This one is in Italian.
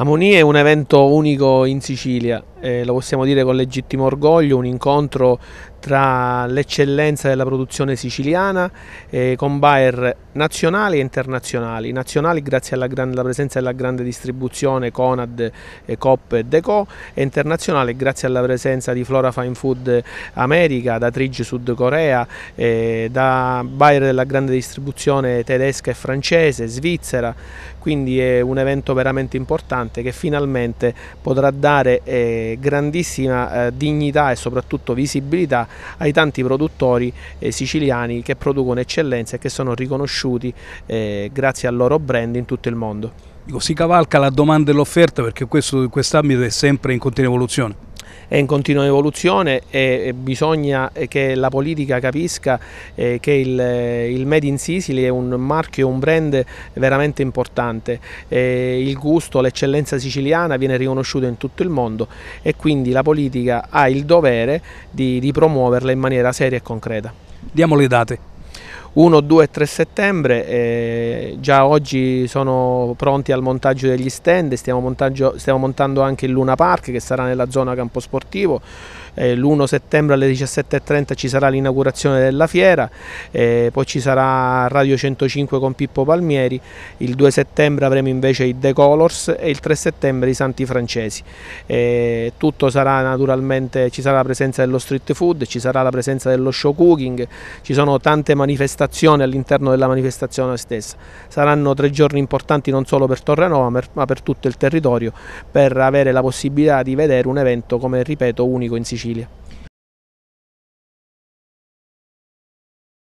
Amoni è un evento unico in Sicilia, eh, lo possiamo dire con legittimo orgoglio, un incontro tra l'eccellenza della produzione siciliana eh, con buyer nazionali e internazionali. Nazionali grazie alla, grande, alla presenza della grande distribuzione Conad, eh, Coop e Deco e internazionale grazie alla presenza di Flora Fine Food America, da Trigi Sud Corea, eh, da buyer della grande distribuzione tedesca e francese, svizzera, quindi è un evento veramente importante che finalmente potrà dare eh, grandissima eh, dignità e soprattutto visibilità ai tanti produttori eh, siciliani che producono eccellenze e che sono riconosciuti eh, grazie al loro brand in tutto il mondo. Dico, si cavalca la domanda e l'offerta perché questo in quest'ambito è sempre in continua evoluzione è in continua evoluzione e bisogna che la politica capisca eh, che eh, il, Made in Sicily è un marchio, un brand veramente importante. Eh, il gusto, l'eccellenza siciliana viene riconosciuto in tutto il mondo e quindi la politica ha il dovere di promuoverla in maniera seria e concreta. Diamo le date. 1, 2 e 3 settembre, eh, già oggi sono pronti al montaggio degli stand, stiamo, stiamo montando anche il Luna Park che sarà nella zona campo sportivo, eh, l'1 settembre alle 17.30 ci sarà l'inaugurazione della fiera, eh, poi ci sarà Radio 105 con Pippo Palmieri, il 2 settembre avremo invece i The Colors e il 3 settembre i Santi Francesi. Eh, tutto sarà naturalmente, ci sarà la presenza dello street food, ci sarà la presenza dello show cooking, ci sono tante manifestazioni manifestazione, all'interno della manifestazione stessa. Saranno tre giorni importanti non solo per Torrenova ma per tutto il territorio per avere la possibilità di vedere un evento, come ripeto, unico in Sicilia.